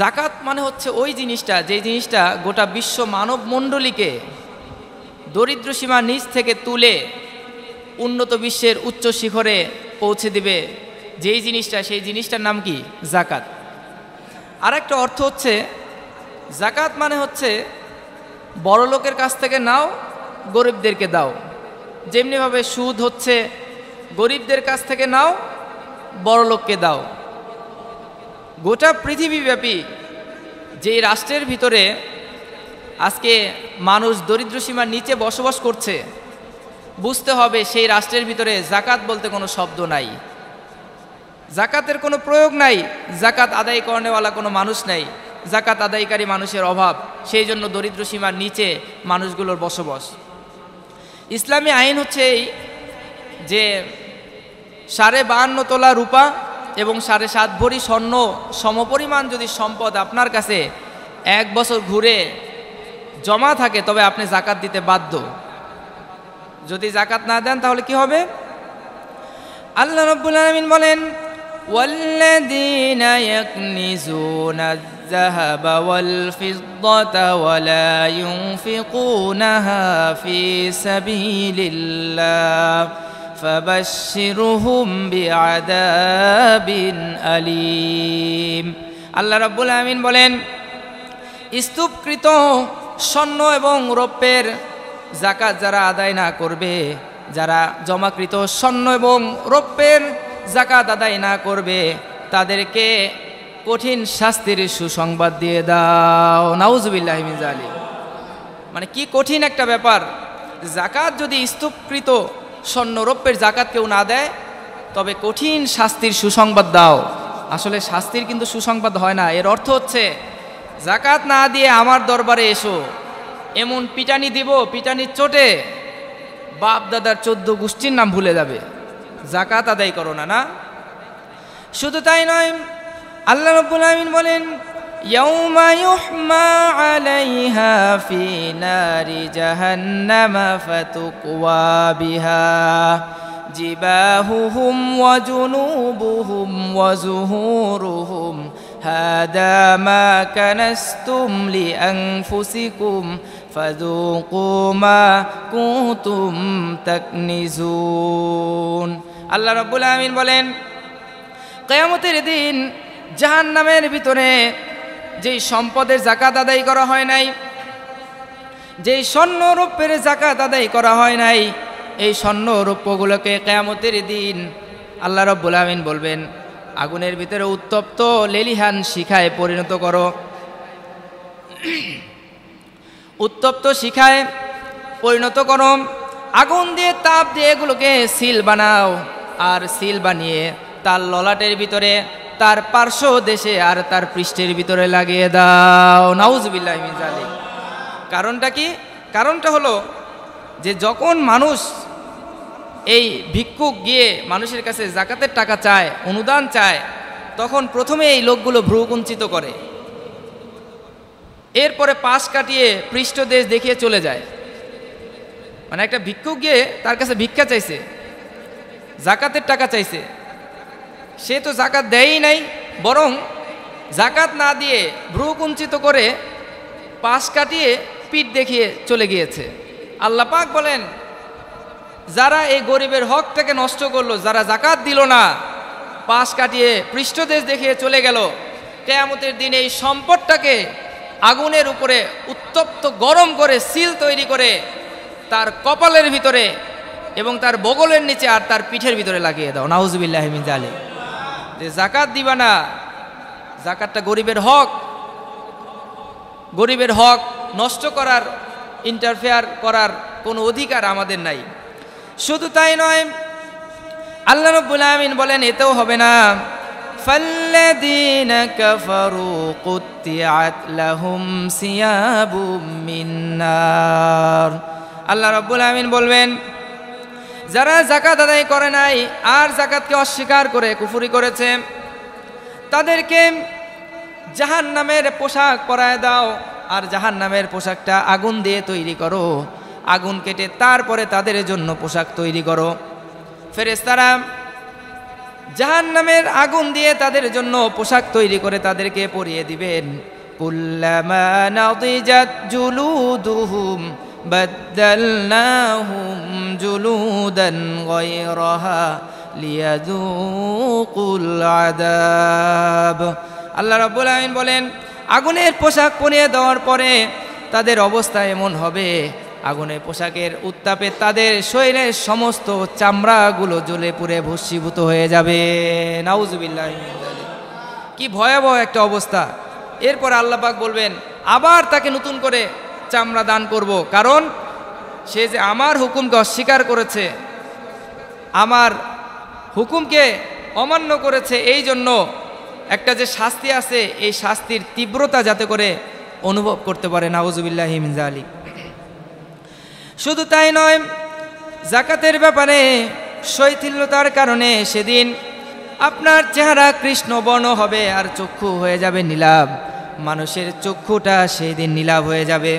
জাকাত মানে হচ্ছে ওই জিনিসটা যে জিনিসটা গোটা বিশ্ব মানব মণ্ডলীকে দরিদ্র সীমা নিচ থেকে তুলে উন্নত বিশ্বের উচ্চ শিখরে পৌঁছে দিবে যেই জিনিসটা সেই জিনিসটার নাম কি জাকাত আর একটা অর্থ হচ্ছে জাকাত মানে হচ্ছে বড় লোকের কাছ থেকে নাও গরিবদেরকে দাও যেমনিভাবে সুদ হচ্ছে গরিবদের কাছ থেকে নাও বড় লোককে দাও গোটা পৃথিবীব্যাপী যে রাষ্ট্রের ভিতরে আজকে মানুষ দরিদ্র সীমার নিচে বসবাস করছে বুঝতে হবে সেই রাষ্ট্রের ভিতরে জাকাত বলতে কোনো শব্দ নাই জাকাতের কোনো প্রয়োগ নাই জাকাত আদায় করনেওয়ালা কোনো মানুষ নাই জাকাত আদায়কারী মানুষের অভাব সেই জন্য দরিদ্র সীমার নিচে মানুষগুলোর বসবাস ইসলামী আইন হচ্ছে এই যে সাড়ে বাহান্ন তোলা রূপা এবং সাড়ে সাত ভরি স্বর্ণ সমপরিমাণ যদি সম্পদ আপনার কাছে এক বছর ঘুরে জমা থাকে তবে আপনি জাকাত দিতে বাধ্য যদি জাকাত না দেন তাহলে কি হবে আল্লাহ রব্বুল আলমিন বলেন والذين يكنزون الذهب والفضة ولا ينفقونها في سبيل الله ফাবাশশিরুহুম বিআদাবিন আলিম আল্লাহ রাব্বুল আমিন বলেন স্তূপকৃত স্বর্ণ এবং রৌপ্যের জাকাত যারা আদায় না করবে যারা জমাকৃত স্বর্ণ এবং রৌপ্যের জাকাত আদায় না করবে তাদেরকে কঠিন শাস্তির সুসংবাদ দিয়ে দাও নাউজুবিল্লাহ মিনজালি মানে কি কঠিন একটা ব্যাপার জাকাত যদি স্তূপকৃত স্বর্ণরৌপ্যের জাকাত কেউ না দেয় তবে কঠিন শাস্তির সুসংবাদ দাও আসলে শাস্তির কিন্তু সুসংবাদ হয় না এর অর্থ হচ্ছে জাকাত না দিয়ে আমার দরবারে এসো এমন পিটানি দিব পিটানির চোটে বাপ দাদার চোদ্দ গোষ্ঠীর নাম ভুলে যাবে জাকাত আদায় করো না না শুধু তাই নয় আল্লাহ রব্বুল আমিন বলেন يوم يحمى عليها في نار جهنم فتقوى بها جباههم وجنوبهم وزهورهم هذا ما كنستم لأنفسكم فذوقوا ما كنتم تكنزون الله رب العالمين بولين قيامة الدين جهنم ভিতরে যেই সম্পদের জাকাত আদায় করা হয় নাই যেই স্বর্ণ রূপের জাকাত আদায় করা হয় নাই এই স্বর্ণ রূপগুলোকে কেয়ামতের দিন আল্লাহ রব্বুল আমিন বলবেন আগুনের ভিতরে উত্তপ্ত লেলিহান শিখায় পরিণত করো উত্তপ্ত শিখায় পরিণত করো আগুন দিয়ে তাপ দিয়ে এগুলোকে সিল বানাও আর সিল বানিয়ে তার ললাটের ভিতরে তার পার্শ্ব দেশে আর তার পৃষ্ঠের ভিতরে লাগিয়ে দাও নাউজবিল্লাহ মিজালি কারণটা কি কারণটা হলো যে যখন মানুষ এই ভিক্ষুক গিয়ে মানুষের কাছে জাকাতের টাকা চায় অনুদান চায় তখন প্রথমে এই লোকগুলো ভ্রুকুঞ্চিত করে এরপরে পাশ কাটিয়ে পৃষ্ঠ দেশ দেখিয়ে চলে যায় মানে একটা ভিক্ষুক গিয়ে তার কাছে ভিক্ষা চাইছে জাকাতের টাকা চাইছে সে তো জাকাত দেয়ই নাই বরং জাকাত না দিয়ে ভ্রুকুঞ্চিত কুঞ্চিত করে পাশ কাটিয়ে পিঠ দেখিয়ে চলে গিয়েছে আল্লাহ পাক বলেন যারা এই গরিবের হক থেকে নষ্ট করলো যারা জাকাত দিল না পাশ কাটিয়ে পৃষ্ঠদেশ দেখিয়ে চলে গেল কেয়ামতের দিন এই সম্পদটাকে আগুনের উপরে উত্তপ্ত গরম করে সিল তৈরি করে তার কপালের ভিতরে এবং তার বগলের নিচে আর তার পিঠের ভিতরে লাগিয়ে দাও নাউজবিল্লাহমিন আলী যে জাকাত দিবা না জাকাতটা গরিবের হক গরিবের হক নষ্ট করার ইন্টারফেয়ার করার কোনো অধিকার আমাদের নাই শুধু তাই নয় আল্লাহ রব্বুল আমিন বলেন এতেও হবে না فالذين كفروا قطعت لهم ثياب من نار আল্লাহ রাব্বুল আমিন বলবেন যারা জাকাত আদায় করে নাই আর জাকাতকে অস্বীকার করে কুফুরি করেছে তাদেরকে জাহান নামের পোশাক পরায় দাও আর জাহান নামের পোশাকটা আগুন দিয়ে তৈরি করো আগুন কেটে তারপরে তাদের জন্য পোশাক তৈরি করো ফেরেস্তারা জাহান নামের আগুন দিয়ে তাদের জন্য পোশাক তৈরি করে তাদেরকে পরিয়ে দিবেন কুল্লামা নাদিজাত জুলুদুহুম بدلناهم جلودا غيرها ليذوقوا العذاب আল্লাহ রাব্বুল আমিন বলেন আগুনের পোশাক পরিয়ে দেওয়ার পরে তাদের অবস্থা এমন হবে আগুনের পোশাকের উত্তাপে তাদের শরীরের সমস্ত চামড়াগুলো জ্বলে পুড়ে ভস্মীভূত হয়ে যাবে নাউজুবিল্লাহ কি ভয়াবহ একটা অবস্থা এরপর আল্লাপাক বলবেন আবার তাকে নতুন করে আমরা দান করব। কারণ সে যে আমার হুকুমকে অস্বীকার করেছে আমার হুকুমকে অমান্য করেছে এই জন্য একটা যে শাস্তি আছে এই শাস্তির তীব্রতা যাতে করে অনুভব করতে পারে নওয়াজুবিল্লাহ হিমজা আলী শুধু তাই নয় জাকাতের ব্যাপারে শৈথিল্যতার কারণে সেদিন আপনার চেহারা কৃষ্ণবর্ণ হবে আর চক্ষু হয়ে যাবে নীলাভ মানুষের চক্ষুটা সেই দিন নীলাভ হয়ে যাবে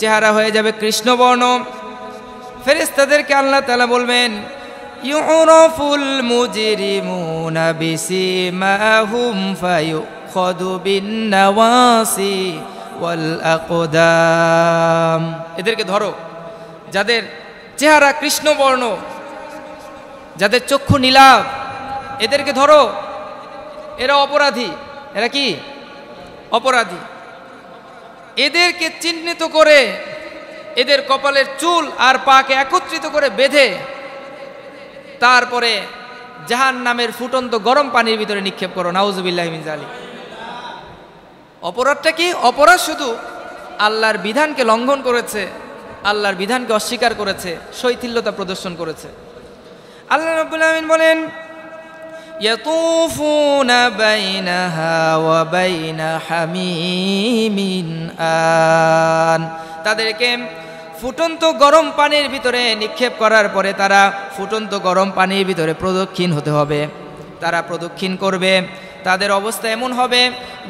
চেহারা হয়ে যাবে কৃষ্ণবর্ণ তাদেরকে আল্লাহ তালা বলবেন ইউরফুল মুজিরিমুনা বিসিমাহুম ফায়ুখদু বিন্নাওয়াসি ওয়াল আকদাম এদেরকে ধরো যাদের চেহারা কৃষ্ণবর্ণ যাদের চক্ষু নীলাভ এদেরকে ধরো এরা অপরাধী এরা কি অপরাধী এদেরকে চিহ্নিত করে এদের কপালের চুল আর পাকে একত্রিত করে বেঁধে তারপরে জাহান নামের ফুটন্ত গরম পানির ভিতরে নিক্ষেপ করো নাউজুবিল্লাহ অপরাধটা কি অপরাধ শুধু আল্লাহর বিধানকে লঙ্ঘন করেছে আল্লাহর বিধানকে অস্বীকার করেছে শৈথিল্যতা প্রদর্শন করেছে আল্লাহ রবুল্লাহমিন বলেন يطوفون بينها وبين حميم آن তাদেরকে ফুটন্ত গরম পানির ভিতরে নিক্ষেপ করার পরে তারা ফুটন্ত গরম পানির ভিতরে প্রদক্ষিণ হতে হবে তারা প্রদক্ষিণ করবে তাদের অবস্থা এমন হবে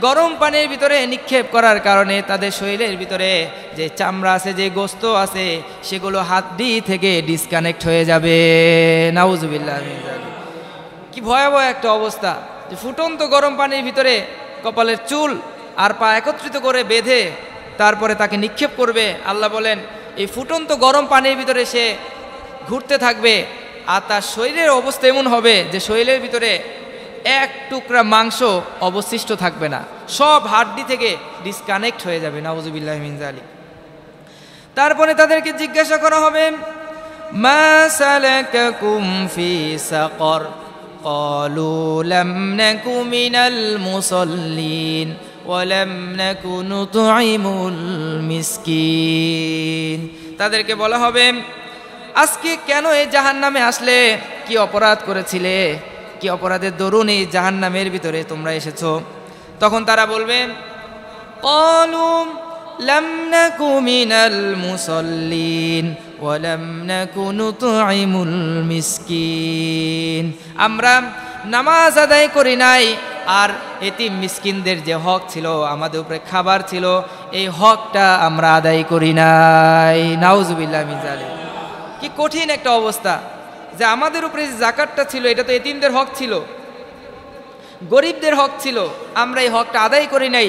গরম পানির ভিতরে নিক্ষেপ করার কারণে তাদের শরীরের ভিতরে যে চামড়া আছে যে গোস্ত আছে সেগুলো হাত দিয়ে থেকে ডিসকানেক্ট হয়ে যাবে নাউজুবিল্লা কি ভয়াবহ একটা অবস্থা যে ফুটন্ত গরম পানির ভিতরে কপালের চুল আর পা একত্রিত করে বেঁধে তারপরে তাকে নিক্ষেপ করবে আল্লাহ বলেন এই ফুটন্ত গরম পানির ভিতরে সে ঘুরতে থাকবে আর তার শরীরের অবস্থা এমন হবে যে শরীরের ভিতরে এক টুকরা মাংস অবশিষ্ট থাকবে না সব হাড্ডি থেকে ডিসকানেক্ট হয়ে যাবে নবজুবিল্লাহ মিনজা আলী তারপরে তাদেরকে জিজ্ঞাসা করা হবে মা সালাকাকুম ফি সাকর قالوا لم نك من المصلين ولم نك نطعم المسكين তাদেরকে বলা হবে আজকে কেন এই জাহান নামে আসলে কি অপরাধ করেছিলে কি অপরাধের দরুন এই জাহান নামের ভিতরে তোমরা এসেছো তখন তারা বলবে কলুম لم نك من المصلين ولم نك نطعم المسكين আমরা নামাজ আদায় করি নাই আর এটি মিসকিনদের যে হক ছিল আমাদের উপরে খাবার ছিল এই হকটা আমরা আদায় করি নাই নাউজুবিল্লাহ মিজালে কি কঠিন একটা অবস্থা যে আমাদের উপরে যে জাকাতটা ছিল এটা তো এতিমদের হক ছিল গরিবদের হক ছিল আমরা এই হকটা আদায় করি নাই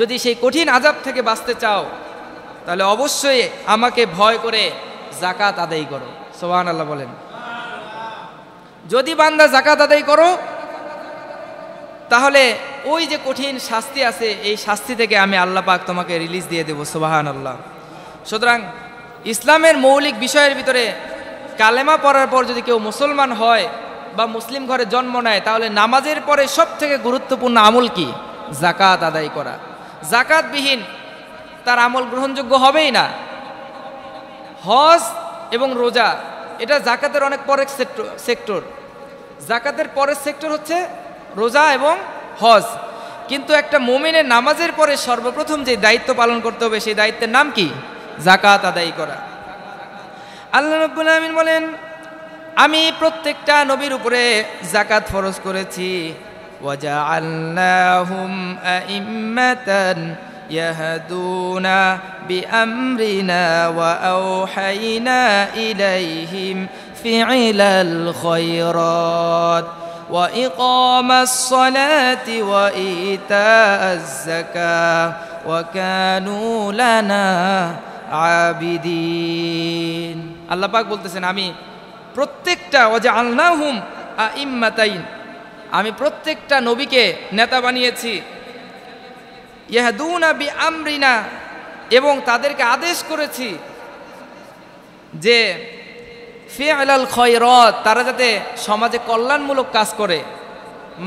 যদি সেই কঠিন আজাব থেকে বাঁচতে চাও তাহলে অবশ্যই আমাকে ভয় করে জাকাত আদায় করো সোহান আল্লাহ বলেন যদি বান্দা জাকাত আদায় করো তাহলে ওই যে কঠিন শাস্তি আছে এই শাস্তি থেকে আমি আল্লাহ পাক তোমাকে রিলিজ দিয়ে দেবো সোবাহান আল্লাহ সুতরাং ইসলামের মৌলিক বিষয়ের ভিতরে কালেমা পড়ার পর যদি কেউ মুসলমান হয় বা মুসলিম ঘরে জন্ম নেয় তাহলে নামাজের পরে সব থেকে গুরুত্বপূর্ণ আমল কি জাকাত আদায় করা জাকাতবিহীন তার আমল গ্রহণযোগ্য হবেই না হজ এবং রোজা এটা জাকাতের অনেক পরের সেক্টর জাকাতের পরের সেক্টর হচ্ছে রোজা এবং হজ কিন্তু একটা মোমেনের নামাজের পরে সর্বপ্রথম যে দায়িত্ব পালন করতে হবে সেই দায়িত্বের নাম কি জাকাত আদায়ী করা আল্লাহ নব্বুল আমিন বলেন আমি প্রত্যেকটা নবীর উপরে জাকাত ফরজ করেছি وجعلناهم أئمة يهدون بأمرنا وأوحينا إليهم فعل الخيرات وإقام الصلاة وإيتاء الزكاة وكانوا لنا عابدين الله পাক বলতেছেন আমি প্রত্যেকটা ওয়া জাআলনাহুম আইম্মাতাইন আমি প্রত্যেকটা নবীকে নেতা বানিয়েছি ইহাদুন আবি আমরিনা এবং তাদেরকে আদেশ করেছি যে ক্ষয় রদ তারা যাতে সমাজে কল্যাণমূলক কাজ করে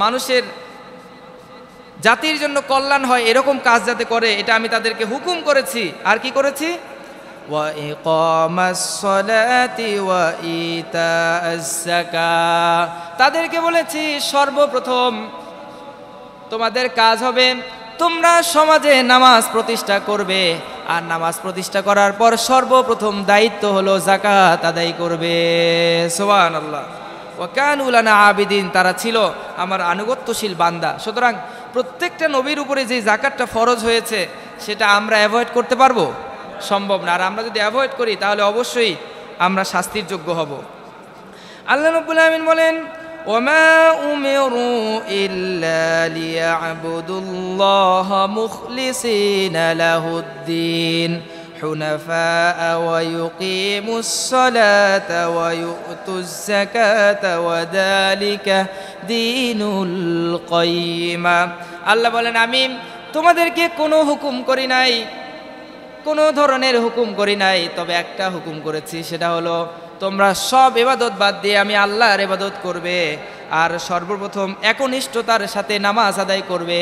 মানুষের জাতির জন্য কল্যাণ হয় এরকম কাজ যাতে করে এটা আমি তাদেরকে হুকুম করেছি আর কি করেছি তাদেরকে বলেছি সর্বপ্রথম তোমাদের কাজ হবে তোমরা সমাজে নামাজ প্রতিষ্ঠা করবে আর নামাজ প্রতিষ্ঠা করার পর সর্বপ্রথম দায়িত্ব হলো জাকাত আদায় করবে সোহান আল্লাহ উলানা আবিদিন তারা ছিল আমার আনুগত্যশীল বান্দা সুতরাং প্রত্যেকটা নবীর উপরে যে জাকাতটা ফরজ হয়েছে সেটা আমরা অ্যাভয়েড করতে পারবো সম্ভব না আর আমরা যদি অ্যাভয়েড করি তাহলে অবশ্যই আমরা শাস্তির যোগ্য হব আল্লাহ নব্বুল আহমিন বলেন ওমা উমেরু ইল্লাহ মুখলিসিন আলাহুদ্দিন حنفاء ويقيم الصلاة ويؤت الزكاة وذلك دين القيمة الله بولن أمين তোমাদেরকে কোনো হুকুম করি নাই কোনো ধরনের হুকুম করি নাই তবে একটা হুকুম করেছি সেটা হলো তোমরা সব এবাদত বাদ দিয়ে আমি আল্লাহর এবাদত করবে আর সর্বপ্রথম একনিষ্ঠতার সাথে নামাজ আদায় করবে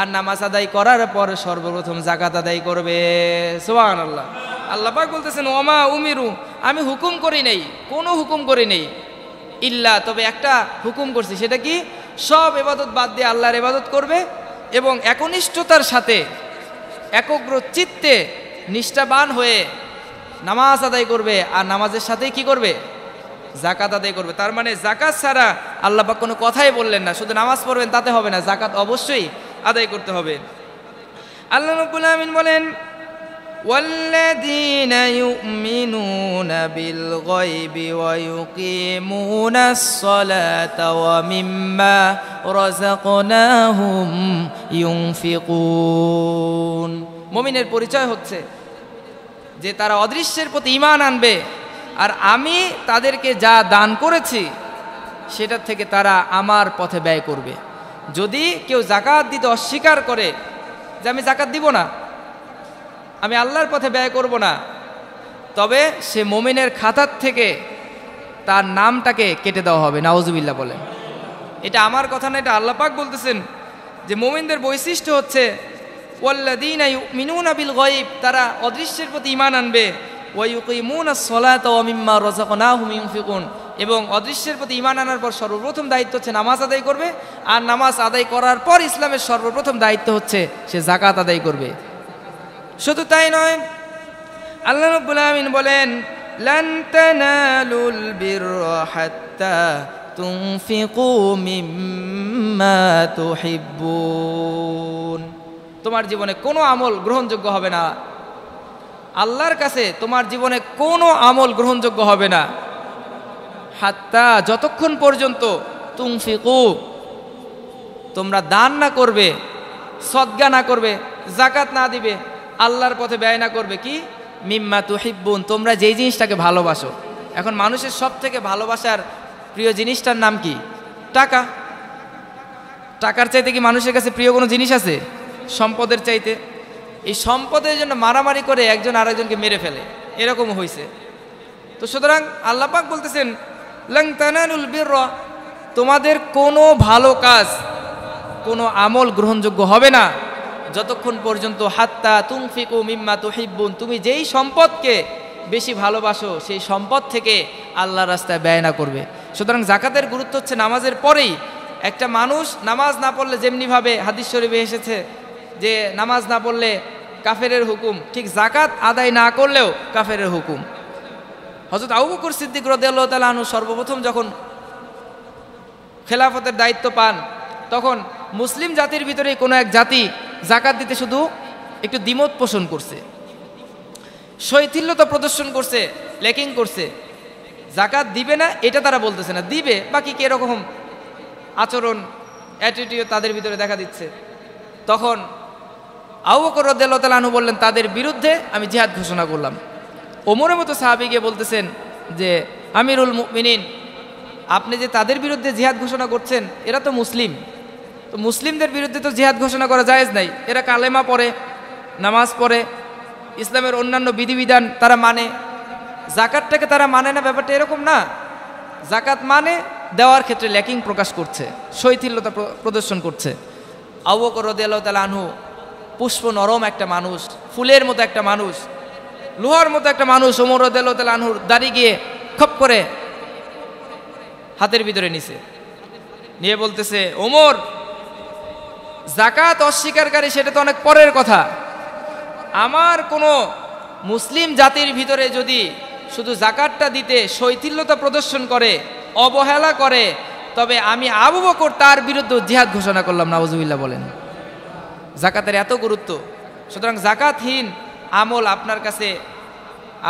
আর নামাজ আদায় করার পর সর্বপ্রথম জাকাত আদায় করবে সোহান আল্লাহ আল্লাপাক বলতেছেন ওমা উমিরু আমি হুকুম করি নেই কোনো হুকুম করি নেই ইল্লা তবে একটা হুকুম করছি সেটা কি সব এবাদত বাদ দিয়ে আল্লাহর এবাদত করবে এবং একনিষ্ঠতার সাথে একগ্র চিত্তে নিষ্ঠাবান হয়ে নামাজ আদায় করবে আর নামাজের সাথেই কি করবে জাকাত আদায় করবে তার মানে জাকাত ছাড়া আল্লাপাক কোনো কথাই বললেন না শুধু নামাজ পড়বেন তাতে হবে না জাকাত অবশ্যই আদায় করতে হবে আল্লাহ আমিন বলেন والذين يؤمنون بالغيب ويقيمون الصلاة ومما رزقناهم ينفقون মমিনের পরিচয় হচ্ছে যে তারা অদৃশ্যের প্রতি ইমান আনবে আর আমি তাদেরকে যা দান করেছি সেটার থেকে তারা আমার পথে ব্যয় করবে যদি কেউ জাকাত দিতে অস্বীকার করে যে আমি জাকাত দিব না আমি আল্লাহর পথে ব্যয় করব না তবে সে মোমিনের খাতার থেকে তার নামটাকে কেটে দেওয়া হবে নাওজুবিল্লা বলে এটা আমার কথা না এটা আল্লাপাক বলতেছেন যে মোমিনদের বৈশিষ্ট্য হচ্ছে ওয়াল্লাদিন মিনুনা বিল গয়ব তারা অদৃশ্যের প্রতি ইমান আনবে ওয়াইকুইমুনা সলাত অমিম্মা রজাকনাহুম ইউফিকুন এবং অদৃশ্যের প্রতি ইমান আনার পর সর্বপ্রথম দায়িত্ব হচ্ছে নামাজ আদায় করবে আর নামাজ আদায় করার পর ইসলামের সর্বপ্রথম দায়িত্ব হচ্ছে সে জাকাত আদায় করবে শুধু তাই নয় আল্লাহ রব্বুল আমিন বলেন لن تنالوا البر حتى تنفقوا مما تحبون তোমার জীবনে কোনো আমল গ্রহণযোগ্য হবে না আল্লাহর কাছে তোমার জীবনে কোনো আমল গ্রহণযোগ্য হবে না হাত্তা যতক্ষণ পর্যন্ত তুমফিকু তোমরা দান না করবে সদ্গা না করবে জাকাত না দিবে আল্লাহর পথে ব্যয় না করবে কি মিম্মা তুহিব্বুন তোমরা যেই জিনিসটাকে ভালোবাসো এখন মানুষের সব থেকে ভালোবাসার প্রিয় জিনিসটার নাম কি টাকা টাকার চাইতে কি মানুষের কাছে প্রিয় কোনো জিনিস আছে সম্পদের চাইতে এই সম্পদের জন্য মারামারি করে একজন আরেকজনকে মেরে ফেলে এরকম হয়েছে তো সুতরাং আল্লাপাক বলতেছেন লংতানুল বীর তোমাদের কোনো ভালো কাজ কোনো আমল গ্রহণযোগ্য হবে না যতক্ষণ পর্যন্ত হাত্তা তুমফিকু মিম্মা তুহিব্বুন তুমি যেই সম্পদকে বেশি ভালোবাসো সেই সম্পদ থেকে আল্লাহ রাস্তায় ব্যয় না করবে সুতরাং জাকাতের গুরুত্ব হচ্ছে নামাজের পরেই একটা মানুষ নামাজ না পড়লে যেমনিভাবে হাদিস শরীফে এসেছে যে নামাজ না পড়লে কাফেরের হুকুম ঠিক জাকাত আদায় না করলেও কাফেরের হুকুম হজরত আবুকুর সিদ্দিক রদালু সর্বপ্রথম যখন খেলাফতের দায়িত্ব পান তখন মুসলিম জাতির ভিতরে কোনো এক জাতি জাকাত দিতে শুধু একটু দ্বিমত পোষণ করছে শৈথিল্যতা প্রদর্শন করছে লেকিং করছে জাকাত দিবে না এটা তারা বলতেছে না দিবে বাকি কীরকম আচরণ অ্যাটিটিউড তাদের ভিতরে দেখা দিচ্ছে তখন আউকর রদানু বললেন তাদের বিরুদ্ধে আমি জিহাদ ঘোষণা করলাম ওমরের মতো সাহাবি গিয়ে বলতেছেন যে আমিরুল মিনিন আপনি যে তাদের বিরুদ্ধে জিহাদ ঘোষণা করছেন এরা তো মুসলিম তো মুসলিমদের বিরুদ্ধে তো জিহাদ ঘোষণা করা যায়জ নাই এরা কালেমা পড়ে নামাজ পড়ে ইসলামের অন্যান্য বিধিবিধান তারা মানে জাকাতটাকে তারা মানে না ব্যাপারটা এরকম না জাকাত মানে দেওয়ার ক্ষেত্রে ল্যাকিং প্রকাশ করছে শৈথিল্যতা প্রদর্শন করছে রদে করদ আনহু পুষ্প নরম একটা মানুষ ফুলের মতো একটা মানুষ লোহার মতো একটা মানুষ ওমর দেলতেল আনহুর দাঁড়িয়ে গিয়ে খপ করে হাতের ভিতরে নিছে নিয়ে বলতেছে ওমর জাকাত অস্বীকারী সেটা তো অনেক পরের কথা আমার কোনো মুসলিম জাতির ভিতরে যদি শুধু জাকাতটা দিতে শৈথিল্যতা প্রদর্শন করে অবহেলা করে তবে আমি আবু বকর তার বিরুদ্ধে জিহাদ ঘোষণা করলাম নাওজুবিল্লাহ বলেন জাকাতের এত গুরুত্ব সুতরাং জাকাতহীন আমল আপনার কাছে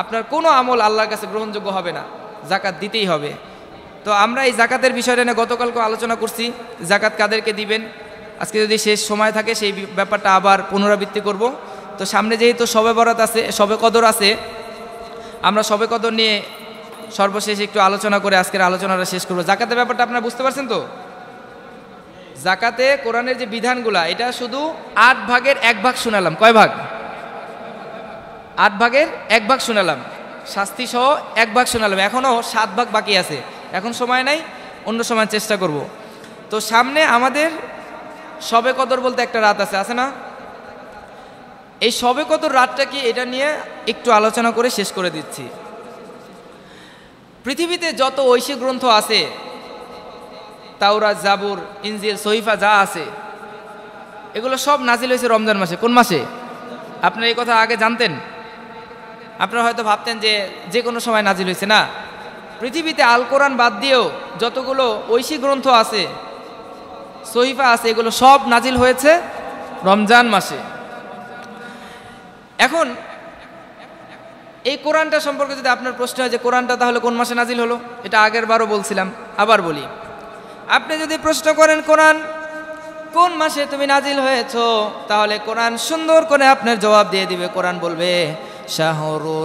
আপনার কোনো আমল আল্লাহর কাছে গ্রহণযোগ্য হবে না জাকাত দিতেই হবে তো আমরা এই জাকাতের বিষয়টা নিয়ে গতকালকে আলোচনা করছি জাকাত কাদেরকে দিবেন আজকে যদি শেষ সময় থাকে সেই ব্যাপারটা আবার পুনরাবৃত্তি করব তো সামনে যেহেতু সবে বরাত আছে সবে কদর আছে আমরা সবে কদর নিয়ে সর্বশেষ একটু আলোচনা করে আজকের আলোচনাটা শেষ করবো জাকাতের ব্যাপারটা আপনারা বুঝতে পারছেন তো জাকাতে কোরআনের যে বিধানগুলা এটা শুধু আট ভাগের এক ভাগ শোনালাম কয় ভাগ আট ভাগের এক ভাগ শোনালাম শাস্তি সহ এক ভাগ শোনালাম এখনও সাত ভাগ বাকি আছে এখন সময় নাই অন্য সময় চেষ্টা করব তো সামনে আমাদের সবে কদর বলতে একটা রাত আছে আছে না এই সবে কদর রাতটা কি এটা নিয়ে একটু আলোচনা করে শেষ করে দিচ্ছি পৃথিবীতে যত ঐশী গ্রন্থ আছে তাওরা জাবুর ইঞ্জির সহিফা যা আছে এগুলো সব নাজিল হয়েছে রমজান মাসে কোন মাসে আপনার এই কথা আগে জানতেন আপনারা হয়তো ভাবতেন যে যে কোনো সময় নাজিল হয়েছে না পৃথিবীতে আল কোরআন বাদ দিয়েও যতগুলো ঐশী গ্রন্থ আছে সহিফা আছে এগুলো সব নাজিল হয়েছে রমজান মাসে এখন এই কোরআনটা সম্পর্কে যদি আপনার প্রশ্ন হয় যে কোরআনটা তাহলে কোন মাসে নাজিল হলো এটা আগের বারও বলছিলাম আবার বলি আপনি যদি প্রশ্ন করেন কোরআন কোন মাসে তুমি নাজিল হয়েছ তাহলে কোরআন সুন্দর করে আপনার জবাব দিয়ে দিবে কোরআন বলবে শাহরু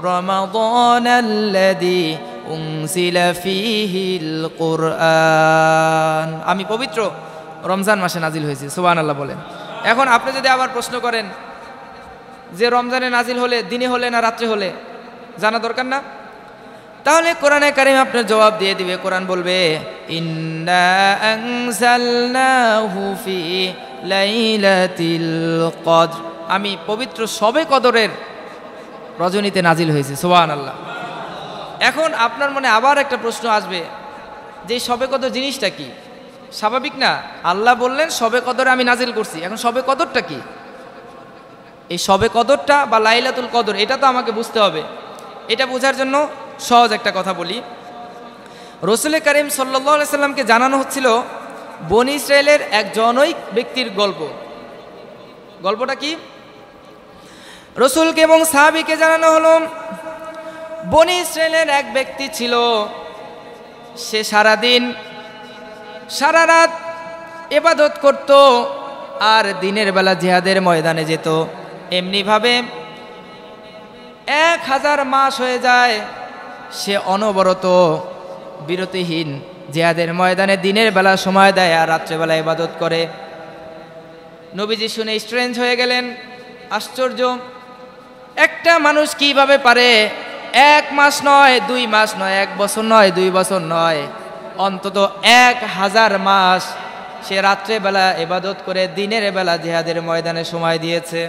কোরআন আমি পবিত্র রমজান মাসে নাজিল হয়েছি সুবান আল্লাহ বলেন এখন আপনি যদি আবার প্রশ্ন করেন যে রমজানে নাজিল হলে দিনে হলে না রাত্রে হলে জানা দরকার না তাহলে কোরআনে কারিম আপনার জবাব দিয়ে দিবে কোরআন বলবে আমি পবিত্র সবে কদরের রজনীতে নাজিল হয়েছে সোহান আল্লাহ এখন আপনার মনে আবার একটা প্রশ্ন আসবে যে সবে কদর জিনিসটা কি স্বাভাবিক না আল্লাহ বললেন সবে কদরে আমি নাজিল করছি এখন সবে কদরটা কি এই সবে কদরটা বা লাইলাতুল কদর এটা তো আমাকে বুঝতে হবে এটা বোঝার জন্য সহজ একটা কথা বলি রসুল করিম সাল্লি সাল্লামকে জানানো হচ্ছিল বন ইসরায়েলের এক জনৈক ব্যক্তির গল্প গল্পটা কি রসুলকে এবং সাহাবিকে জানানো হল বন ইসরায়েলের এক ব্যক্তি ছিল সে সারাদিন সারা রাত এবাদত করত আর দিনের বেলা জিহাদের ময়দানে যেত এমনিভাবে এক হাজার মাস হয়ে যায় সে অনবরত বিরতিহীন জেহাদের ময়দানে দিনের বেলা সময় দেয় আর রাত্রেবেলা ইবাদত করে নবীজি শুনে স্ট্রেঞ্জ হয়ে গেলেন আশ্চর্য একটা মানুষ কিভাবে পারে এক মাস নয় দুই মাস নয় এক বছর নয় দুই বছর নয় অন্তত এক হাজার মাস সে রাত্রেবেলা এবাদত করে দিনের বেলা জেহাদের ময়দানে সময় দিয়েছে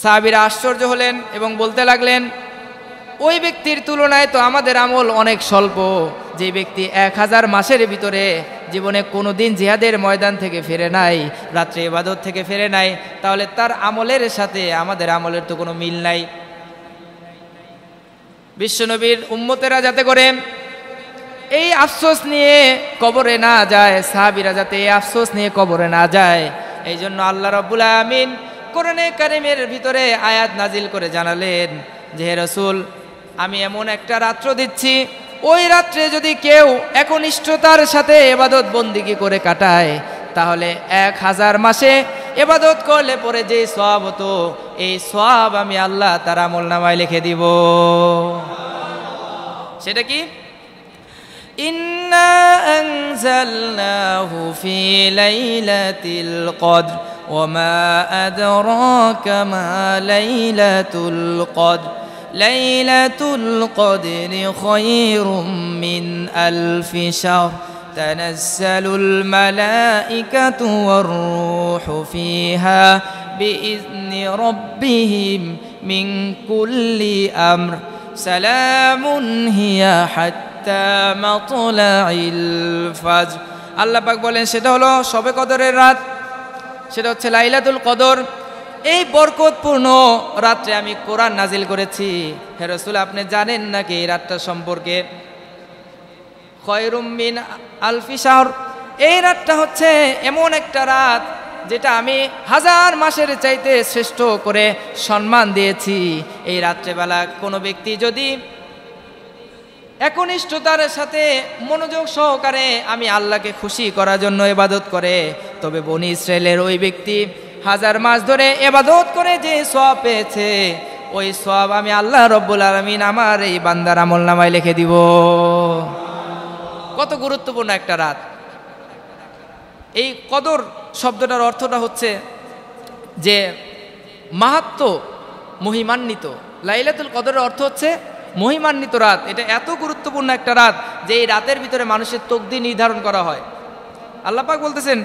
সাবিরা আশ্চর্য হলেন এবং বলতে লাগলেন ওই ব্যক্তির তুলনায় তো আমাদের আমল অনেক স্বল্প যে ব্যক্তি এক হাজার মাসের ভিতরে জীবনে কোনো দিন জিহাদের ময়দান থেকে ফেরে নাই রাত্রে ইবাদত থেকে ফেরে নাই তাহলে তার আমলের সাথে আমাদের আমলের তো কোনো মিল নাই বিশ্বনবীর উম্মতেরা যাতে করে এই আফসোস নিয়ে কবরে না যায় সাহাবিরা যাতে এই আফসোস নিয়ে কবরে না যায় এই জন্য আল্লাহ রব্বুল আমিন কোরআনে কারিমের ভিতরে আয়াত নাজিল করে জানালেন যে রসুল আমি এমন একটা রাত্র দিচ্ছি ওই রাত্রে যদি কেউ একনিষ্ঠতার সাথে এবাদত বন্দিগি করে কাটায় তাহলে এক হাজার মাসে এবাদত করলে পরে যে সব হতো এই সব আমি আল্লাহ তার আমল নামায় লিখে দিব সেটা কি ইন্না ليلة القدر خير من ألف شهر تنزل الملائكة والروح فيها بإذن ربهم من كل أمر سلام هي حتى مطلع الفجر الله পাক বলেন সেটা হলো সবে কদরের রাত সেটা হচ্ছে লাইলাতুল কদর এই বরকতপূর্ণ রাত্রে আমি কোরআন নাজিল করেছি রসুল আপনি জানেন নাকি এই রাতটা সম্পর্কে খয়রুমিন আলফি শাহর এই রাতটা হচ্ছে এমন একটা রাত যেটা আমি হাজার মাসের চাইতে শ্রেষ্ঠ করে সম্মান দিয়েছি এই রাত্রেবেলা কোনো ব্যক্তি যদি একনিষ্ঠতার সাথে মনোযোগ সহকারে আমি আল্লাহকে খুশি করার জন্য ইবাদত করে তবে বনি ইসরায়েলের ওই ব্যক্তি হাজার মাস ধরে এবাদত করে যে সব পেয়েছে ওই সব আমি আল্লাহ রব্বুল আলমিন আমার এই বান্দার আমল নামায় লিখে দিব কত গুরুত্বপূর্ণ একটা রাত এই কদর শব্দটার অর্থটা হচ্ছে যে মাহাত্ম মহিমান্বিত লাইলাতুল কদরের অর্থ হচ্ছে মহিমান্বিত রাত এটা এত গুরুত্বপূর্ণ একটা রাত যে এই রাতের ভিতরে মানুষের তকদি নির্ধারণ করা হয় আল্লাপাক বলতেছেন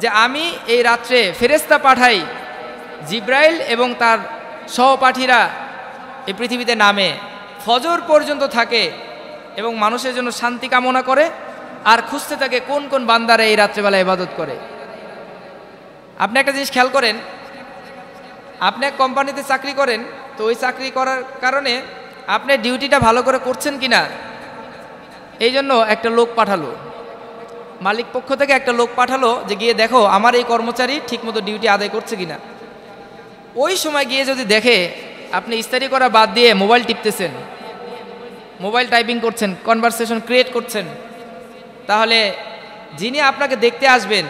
যে আমি এই রাত্রে ফেরেস্তা পাঠাই জিব্রাইল এবং তার সহপাঠীরা এই পৃথিবীতে নামে ফজর পর্যন্ত থাকে এবং মানুষের জন্য শান্তি কামনা করে আর খুঁজতে থাকে কোন কোন বান্দারা এই রাত্রেবেলা ইবাদত করে আপনি একটা জিনিস খেয়াল করেন আপনি এক কোম্পানিতে চাকরি করেন তো ওই চাকরি করার কারণে আপনি ডিউটিটা ভালো করে করছেন কি না এই জন্য একটা লোক পাঠালো মালিক পক্ষ থেকে একটা লোক পাঠালো যে গিয়ে দেখো আমার এই কর্মচারী ঠিকমতো ডিউটি আদায় করছে কিনা ওই সময় গিয়ে যদি দেখে আপনি ইস্তারি করা বাদ দিয়ে মোবাইল টিপতেছেন মোবাইল টাইপিং করছেন কনভারসেশন ক্রিয়েট করছেন তাহলে যিনি আপনাকে দেখতে আসবেন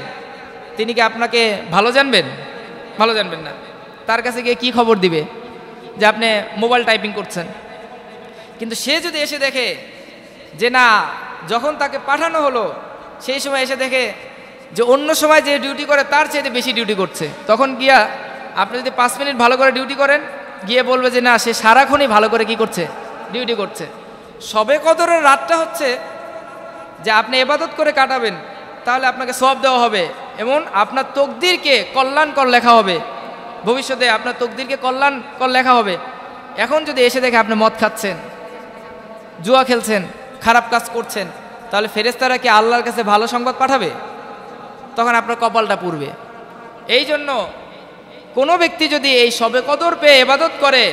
তিনি কি আপনাকে ভালো জানবেন ভালো জানবেন না তার কাছে গিয়ে কি খবর দিবে যে আপনি মোবাইল টাইপিং করছেন কিন্তু সে যদি এসে দেখে যে না যখন তাকে পাঠানো হলো সেই সময় এসে দেখে যে অন্য সময় যে ডিউটি করে তার চাইতে বেশি ডিউটি করছে তখন গিয়া আপনি যদি পাঁচ মিনিট ভালো করে ডিউটি করেন গিয়ে বলবে যে না সে সারাক্ষণই ভালো করে কি করছে ডিউটি করছে সবে কদরের রাতটা হচ্ছে যে আপনি এবাদত করে কাটাবেন তাহলে আপনাকে সব দেওয়া হবে এমন আপনার তকদিরকে কল্যাণকর লেখা হবে ভবিষ্যতে আপনার তকদিরকে কল্যাণকর লেখা হবে এখন যদি এসে দেখে আপনি মদ খাচ্ছেন জুয়া খেলছেন খারাপ কাজ করছেন তাহলে ফেরেস্তারা কি আল্লাহর কাছে ভালো সংবাদ পাঠাবে তখন আপনার কপালটা পুরবে এই জন্য কোনো ব্যক্তি যদি এই সবে কদর পেয়ে এবাদত করে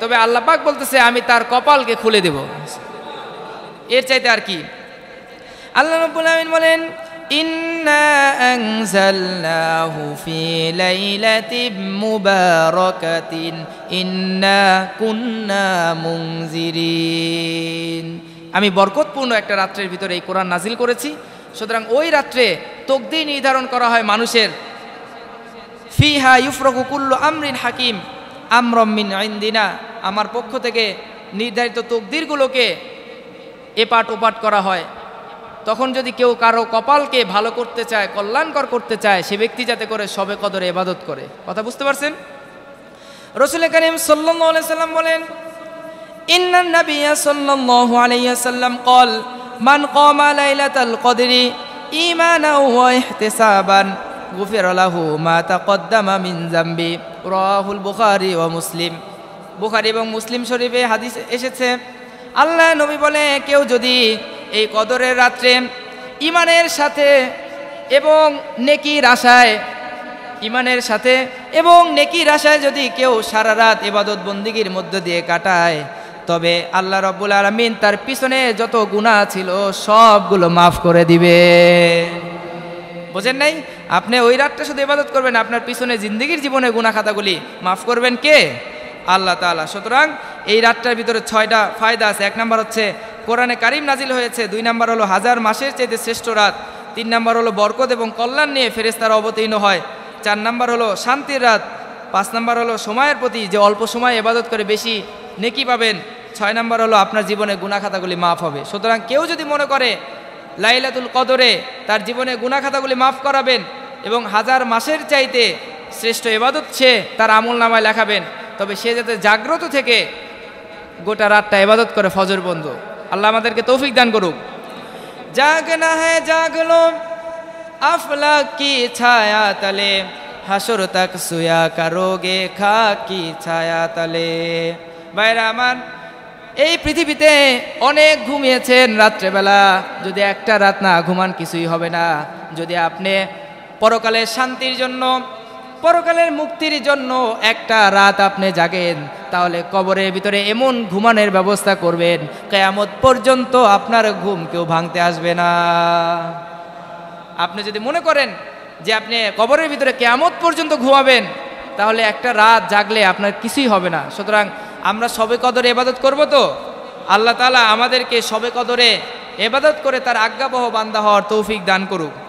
তবে আল্লাহ পাক বলতেছে আমি তার কপালকে খুলে দেব এর চাইতে আর কি আল্লাহ রব্বুল আমিন বলেন ইন্না ইন্না কুন্না মুনজিরিন আমি বরকতপূর্ণ একটা রাত্রের ভিতরে এই কোরআন নাজিল করেছি সুতরাং ওই রাত্রে তকদি নির্ধারণ করা হয় মানুষের ফিহা ইউফরকুকুল্ল আমরিন হাকিম আমরমিন আইন্দিনা আমার পক্ষ থেকে নির্ধারিত তকদিরগুলোকে এপাট ওপাট করা হয় তখন যদি কেউ কারো কপালকে ভালো করতে চায় কল্যাণকর করতে চায় সে ব্যক্তি যাতে করে সবে কদরে এবাদত করে কথা বুঝতে পারছেন রসুল করিম সাল্লাম বলেন إن النبي صلى الله عليه وسلم قال من قام ليلة القدر إيمانا واحتسابا غفر له ما تقدم من ذنبه رواه البخاري ومسلم বুখারি এবং মুসলিম শরীফে হাদিস এসেছে আল্লাহ নবী বলে কেউ যদি এই কদরের রাত্রে ইমানের সাথে এবং নেকির আশায় ইমানের সাথে এবং নেকির আশায় যদি কেউ সারা রাত এবাদত বন্দিগির মধ্য দিয়ে কাটায় তবে আল্লাহ রব্বুল আলমিন তার পিছনে যত গুণা ছিল সবগুলো মাফ করে দিবে বোঝেন নাই আপনি ওই রাতটা শুধু ইবাদত করবেন আপনার পিছনে জিন্দগির জীবনে গুণা খাতাগুলি মাফ করবেন কে আল্লাহ তালা সুতরাং এই রাতটার ভিতরে ছয়টা ফায়দা আছে এক নাম্বার হচ্ছে কোরআনে কারিম নাজিল হয়েছে দুই নাম্বার হলো হাজার মাসের চাইতে শ্রেষ্ঠ রাত তিন নাম্বার হলো বরকত এবং কল্যাণ নিয়ে ফেরেস্তার অবতীর্ণ হয় চার নাম্বার হলো শান্তির রাত পাঁচ নাম্বার হলো সময়ের প্রতি যে অল্প সময় এবাদত করে বেশি নেকি পাবেন ছয় নম্বর হলো আপনার জীবনে গুণাখাতাগুলি মাফ হবে সুতরাং কেউ যদি মনে করে লাইলাতুল কদরে তার জীবনে গুণাখাতাগুলি মাফ করাবেন এবং হাজার মাসের চাইতে শ্রেষ্ঠ এবাদত সে তার আমল নামায় লেখাবেন তবে সে যাতে জাগ্রত থেকে গোটা রাতটা এবাদত করে ফজর বন্ধু আল্লাহ আমাদেরকে তৌফিক দান করুক জাগ না হ্যাঁ জাগলো আফলা কি ছায়া তালে হাসর তাক সুয়া গে খা কি ছায়া তালে বাইরা আমার এই পৃথিবীতে অনেক ঘুমিয়েছেন রাত্রেবেলা যদি একটা রাত না ঘুমান কিছুই হবে না যদি আপনি পরকালের শান্তির জন্য পরকালের মুক্তির জন্য একটা রাত আপনি জাগেন তাহলে কবরের ভিতরে এমন ঘুমানোর ব্যবস্থা করবেন কেয়ামত পর্যন্ত আপনার ঘুম কেউ ভাঙতে আসবে না আপনি যদি মনে করেন যে আপনি কবরের ভিতরে কেয়ামত পর্যন্ত ঘুমাবেন তাহলে একটা রাত জাগলে আপনার কিছুই হবে না সুতরাং আমরা সবে কদরে এবাদত করব তো আল্লাহ তালা আমাদেরকে সবে কদরে এবাদত করে তার আজ্ঞাবহ বান্দা হওয়ার তৌফিক দান করুক